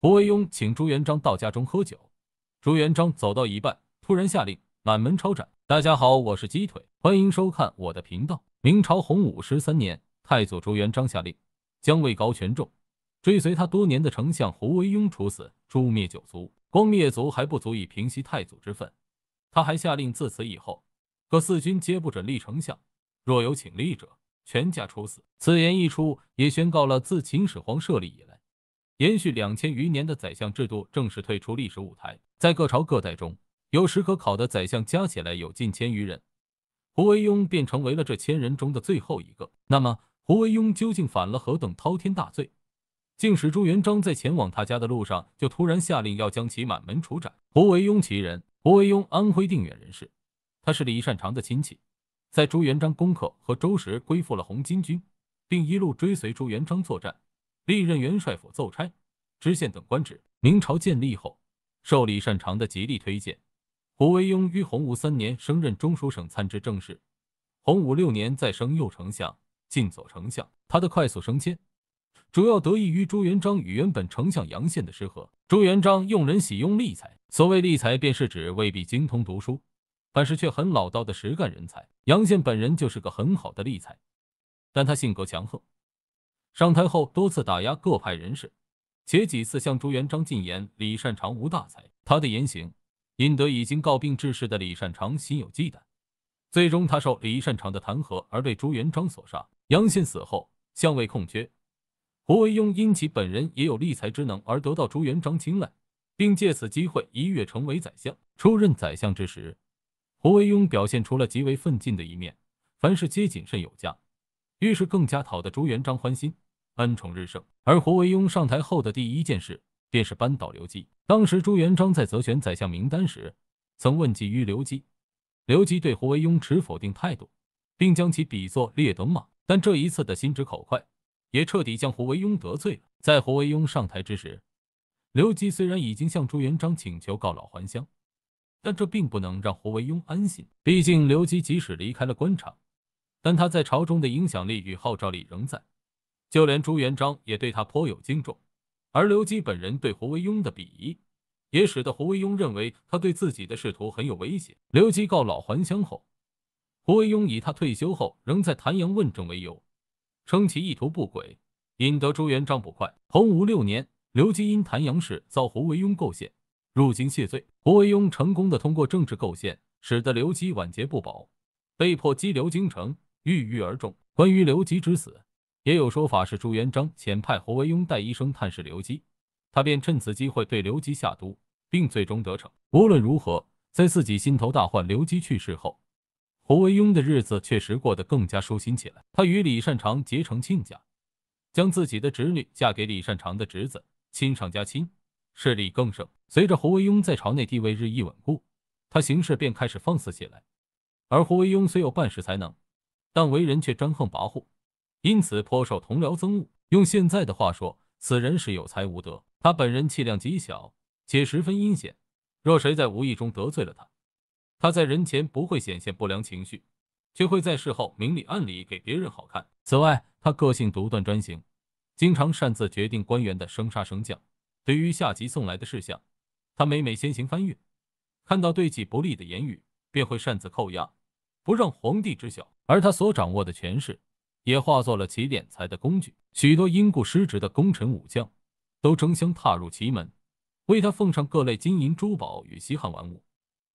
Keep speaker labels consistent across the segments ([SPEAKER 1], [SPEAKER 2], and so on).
[SPEAKER 1] 胡惟庸请朱元璋到家中喝酒，朱元璋走到一半，突然下令满门抄斩。大家好，我是鸡腿，欢迎收看我的频道。明朝洪武十三年，太祖朱元璋下令将位高权重、追随他多年的丞相胡惟庸处死，诛灭九族。光灭族还不足以平息太祖之愤，他还下令自此以后，各四军皆不准立丞相，若有请立者，全家处死。此言一出，也宣告了自秦始皇设立以来。延续两千余年的宰相制度正式退出历史舞台。在各朝各代中，有史可考的宰相加起来有近千余人，胡惟庸便成为了这千人中的最后一个。那么，胡惟庸究竟犯了何等滔天大罪，竟使朱元璋在前往他家的路上就突然下令要将其满门处斩？胡惟庸其人，胡惟庸，安徽定远人士，他是李善长的亲戚，在朱元璋攻克和周时归附了红巾军，并一路追随朱元璋作战。历任元帅府奏差、知县等官职。明朝建立后，受李善长的极力推荐，胡惟庸于洪武三年升任中书省参知政事，洪武六年再升右丞相，进左丞相。他的快速升迁，主要得益于朱元璋与原本丞相杨宪的失和。朱元璋用人喜用利才，所谓立才，便是指未必精通读书，但是却很老道的实干人才。杨宪本人就是个很好的立才，但他性格强横。上台后多次打压各派人士，且几次向朱元璋进言李善长无大才，他的言行引得已经告病致仕的李善长心有忌惮。最终，他受李善长的弹劾而被朱元璋所杀。杨宪死后，相位空缺，胡惟庸因其本人也有立才之能而得到朱元璋青睐，并借此机会一跃成为宰相。出任宰相之时，胡惟庸表现出了极为奋进的一面，凡事皆谨慎有加，遇事更加讨得朱元璋欢心。恩宠日盛，而胡惟庸上台后的第一件事便是扳倒刘基。当时朱元璋在择选宰相名单时，曾问及于刘基，刘基对胡惟庸持否定态度，并将其比作劣等马。但这一次的心直口快，也彻底将胡惟庸得罪了。在胡惟庸上台之时，刘基虽然已经向朱元璋请求告老还乡，但这并不能让胡惟庸安心。毕竟刘基即使离开了官场，但他在朝中的影响力与号召力仍在。就连朱元璋也对他颇有敬重，而刘基本人对胡惟庸的鄙夷，也使得胡惟庸认为他对自己的仕途很有威胁。刘基告老还乡后，胡惟庸以他退休后仍在潭阳问政为由，称其意图不轨，引得朱元璋不快。洪武六年，刘基因潭阳事遭胡惟庸构陷，入京谢罪。胡惟庸成功的通过政治构陷，使得刘基晚节不保，被迫羁留京城，郁郁而终。关于刘基之死。也有说法是朱元璋遣派侯维庸带医生探视刘基，他便趁此机会对刘基下毒，并最终得逞。无论如何，在自己心头大患刘基去世后，侯维庸的日子确实过得更加舒心起来。他与李善长结成亲家，将自己的侄女嫁给李善长的侄子，亲上加亲，势力更盛。随着侯维庸在朝内地位日益稳固，他行事便开始放肆起来。而胡惟庸虽有办事才能，但为人却专横跋扈。因此颇受同僚憎恶。用现在的话说，此人是有才无德。他本人气量极小，且十分阴险。若谁在无意中得罪了他，他在人前不会显现不良情绪，却会在事后明里暗里给别人好看。此外，他个性独断专行，经常擅自决定官员的升杀升降。对于下级送来的事项，他每每先行翻阅，看到对己不利的言语，便会擅自扣押，不让皇帝知晓。而他所掌握的权势。也化作了其敛财的工具。许多因故失职的功臣武将都争相踏入其门，为他奉上各类金银珠宝与稀罕玩物，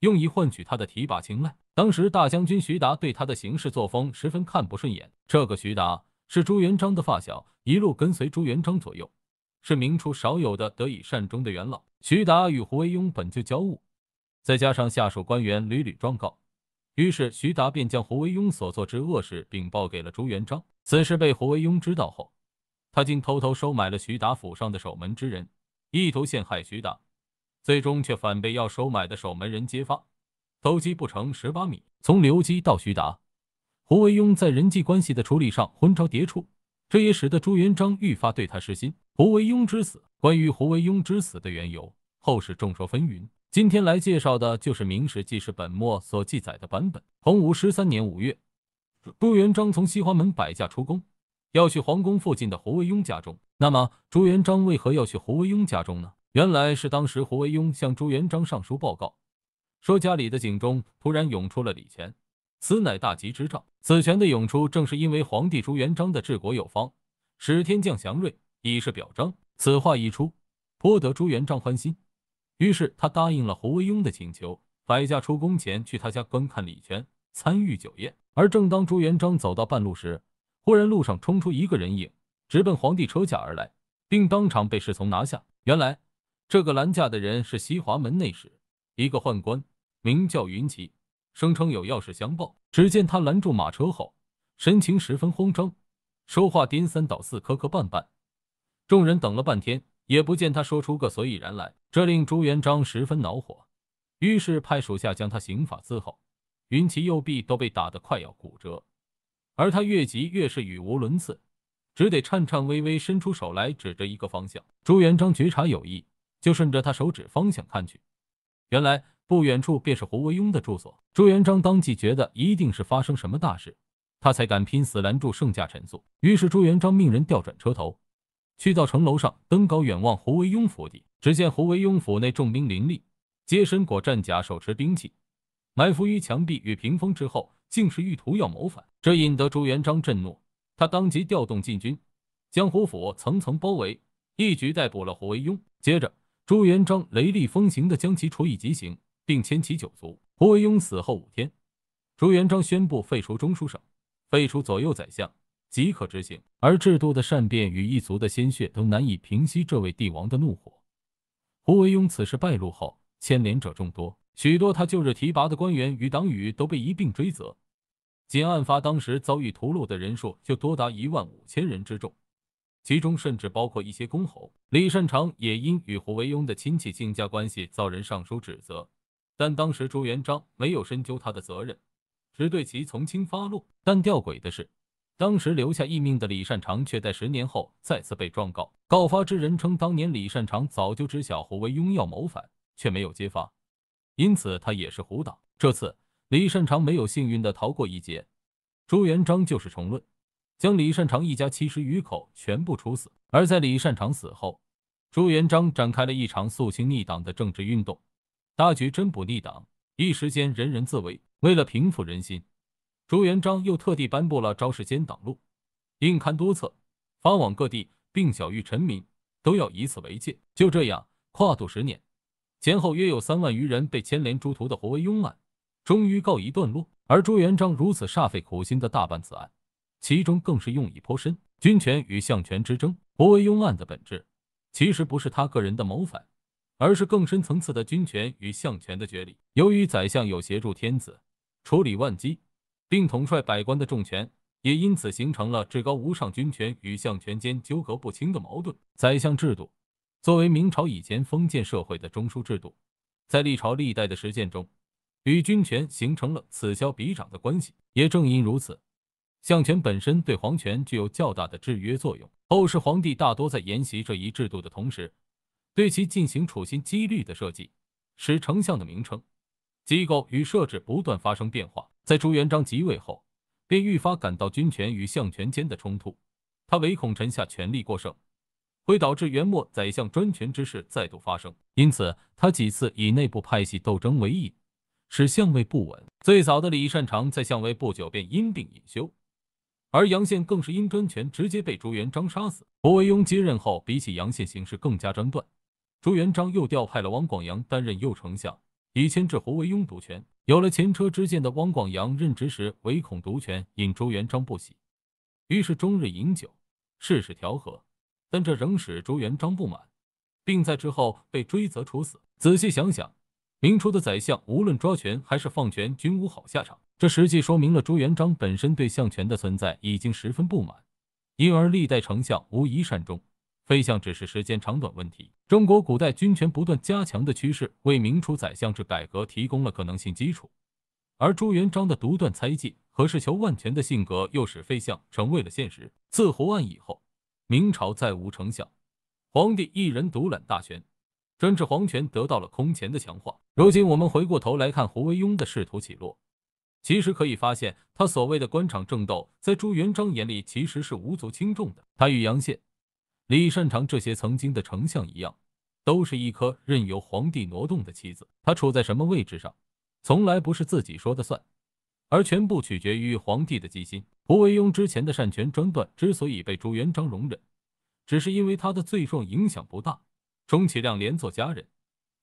[SPEAKER 1] 用以换取他的提拔青睐。当时大将军徐达对他的行事作风十分看不顺眼。这个徐达是朱元璋的发小，一路跟随朱元璋左右，是明初少有的得以善终的元老。徐达与胡惟庸本就交恶，再加上下属官员屡屡状告。于是徐达便将胡惟庸所做之恶事禀报给了朱元璋。此事被胡惟庸知道后，他竟偷偷收买了徐达府上的守门之人，意图陷害徐达，最终却反被要收买的守门人揭发，偷鸡不成蚀把米。从刘基到徐达，胡惟庸在人际关系的处理上昏招迭出，这也使得朱元璋愈发对他失心。胡惟庸之死，关于胡惟庸之死的缘由，后世众说纷纭。今天来介绍的就是《明史记事本末》所记载的版本。洪武十三年五月，朱元璋从西华门摆驾出宫，要去皇宫附近的胡惟庸家中。那么，朱元璋为何要去胡惟庸家中呢？原来是当时胡惟庸向朱元璋上书报告，说家里的井中突然涌出了李泉，此乃大吉之兆。此泉的涌出，正是因为皇帝朱元璋的治国有方，使天降祥瑞，以示表彰。此话一出，颇得朱元璋欢心。于是他答应了胡惟庸的请求，摆驾出宫前去他家观看礼全，参与酒宴。而正当朱元璋走到半路时，忽然路上冲出一个人影，直奔皇帝车驾而来，并当场被侍从拿下。原来，这个拦驾的人是西华门内史，一个宦官，名叫云奇，声称有要事相报。只见他拦住马车后，神情十分慌张，说话颠三倒四，磕磕绊绊。众人等了半天。也不见他说出个所以然来，这令朱元璋十分恼火，于是派属下将他刑法伺候，云奇右臂都被打得快要骨折，而他越急越是语无伦次，只得颤颤巍巍伸出手来，指着一个方向。朱元璋觉察有异，就顺着他手指方向看去，原来不远处便是胡惟庸的住所。朱元璋当即觉得一定是发生什么大事，他才敢拼死拦住圣驾陈诉。于是朱元璋命人调转车头。去到城楼上登高远望，胡惟庸府邸，只见胡惟庸府内重兵林立，皆身裹战甲，手持兵器，埋伏于墙壁与屏风之后，竟是欲图要谋反。这引得朱元璋震怒，他当即调动禁军，将胡府层层包围，一举逮捕了胡惟庸。接着，朱元璋雷厉风行地将其处以极刑，并牵其九族。胡惟庸死后五天，朱元璋宣布废除中书省，废除左右宰相。即可执行，而制度的善变与一族的鲜血都难以平息这位帝王的怒火。胡惟庸此事败露后，牵连者众多，许多他旧日提拔的官员与党羽都被一并追责。仅案发当时遭遇屠戮的人数就多达一万五千人之众，其中甚至包括一些公侯。李善长也因与胡惟庸的亲戚亲家关系遭人上书指责，但当时朱元璋没有深究他的责任，只对其从轻发落。但吊诡的是。当时留下一命的李善长，却在十年后再次被状告。告发之人称，当年李善长早就知晓胡惟庸要谋反，却没有揭发，因此他也是胡党。这次李善长没有幸运的逃过一劫，朱元璋就是重论，将李善长一家七十余口全部处死。而在李善长死后，朱元璋展开了一场肃清逆党的政治运动，大举侦捕逆党，一时间人人自危。为了平复人心。朱元璋又特地颁布了《招式奸党录》，印刊多册，发往各地，并小谕臣民都要以此为戒。就这样，跨度十年，前后约有三万余人被牵连。朱屠的胡惟庸案终于告一段落。而朱元璋如此煞费苦心的大办此案，其中更是用意颇深。军权与相权之争，胡惟庸案的本质其实不是他个人的谋反，而是更深层次的军权与相权的决力。由于宰相有协助天子处理万机。并统帅百官的重权，也因此形成了至高无上军权与相权间纠葛不清的矛盾。宰相制度作为明朝以前封建社会的中枢制度，在历朝历代的实践中，与军权形成了此消彼长的关系。也正因如此，相权本身对皇权具有较大的制约作用。后世皇帝大多在沿袭这一制度的同时，对其进行处心积虑的设计，使丞相的名称。机构与设置不断发生变化，在朱元璋即位后，便愈发感到军权与相权间的冲突，他唯恐臣下权力过剩，会导致元末宰相专权之事再度发生，因此他几次以内部派系斗争为引，使相位不稳。最早的李善长在相位不久便因病隐休，而杨宪更是因专权直接被朱元璋杀死。胡惟庸接任后，比起杨宪形势更加专断，朱元璋又调派了王广阳担任右丞相。以牵制胡惟庸独权，有了前车之鉴的汪广洋任职时，唯恐独权引朱元璋不喜，于是终日饮酒，事事调和，但这仍使朱元璋不满，并在之后被追责处死。仔细想想，明初的宰相无论抓权还是放权，均无好下场，这实际说明了朱元璋本身对相权的存在已经十分不满，因而历代丞相无一善终。废相只是时间长短问题。中国古代军权不断加强的趋势，为明初宰相制改革提供了可能性基础。而朱元璋的独断猜忌和事求万全的性格，又使废相成为了现实。自胡案以后，明朝再无丞相，皇帝一人独揽大权，专制皇权得到了空前的强化。如今我们回过头来看胡惟庸的仕途起落，其实可以发现，他所谓的官场争斗，在朱元璋眼里其实是无足轻重的。他与杨宪。李善长这些曾经的丞相一样，都是一颗任由皇帝挪动的棋子。他处在什么位置上，从来不是自己说的算，而全部取决于皇帝的机心。胡惟庸之前的擅权专断之所以被朱元璋容忍，只是因为他的罪状影响不大，充其量连坐家人，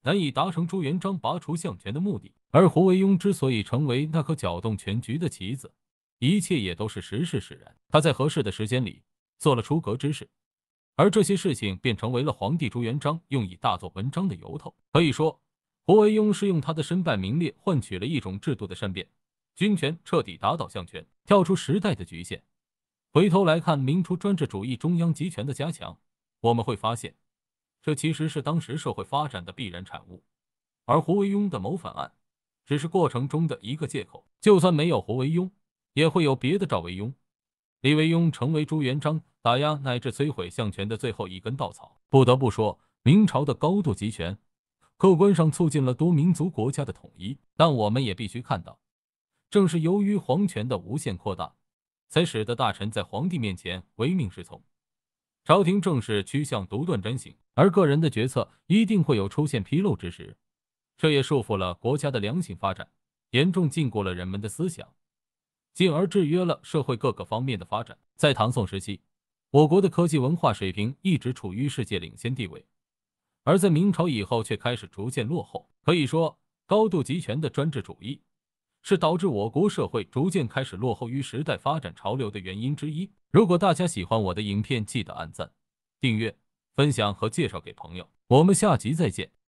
[SPEAKER 1] 难以达成朱元璋拔除相权的目的。而胡惟庸之所以成为那颗搅动全局的棋子，一切也都是时势使然。他在合适的时间里做了出格之事。而这些事情便成为了皇帝朱元璋用以大做文章的由头。可以说，胡惟庸是用他的身败名裂换取了一种制度的善变，军权彻底打倒相权，跳出时代的局限。回头来看明初专制主义中央集权的加强，我们会发现，这其实是当时社会发展的必然产物。而胡惟庸的谋反案，只是过程中的一个借口。就算没有胡惟庸，也会有别的赵惟庸。李维庸成为朱元璋打压乃至摧毁相权的最后一根稻草。不得不说，明朝的高度集权客观上促进了多民族国家的统一，但我们也必须看到，正是由于皇权的无限扩大，才使得大臣在皇帝面前唯命是从，朝廷正是趋向独断专行，而个人的决策一定会有出现纰漏之时，这也束缚了国家的良性发展，严重禁锢了人们的思想。进而制约了社会各个方面的发展。在唐宋时期，我国的科技文化水平一直处于世界领先地位，而在明朝以后却开始逐渐落后。可以说，高度集权的专制主义是导致我国社会逐渐开始落后于时代发展潮流的原因之一。如果大家喜欢我的影片，记得按赞、订阅、分享和介绍给朋友。我们下集再见。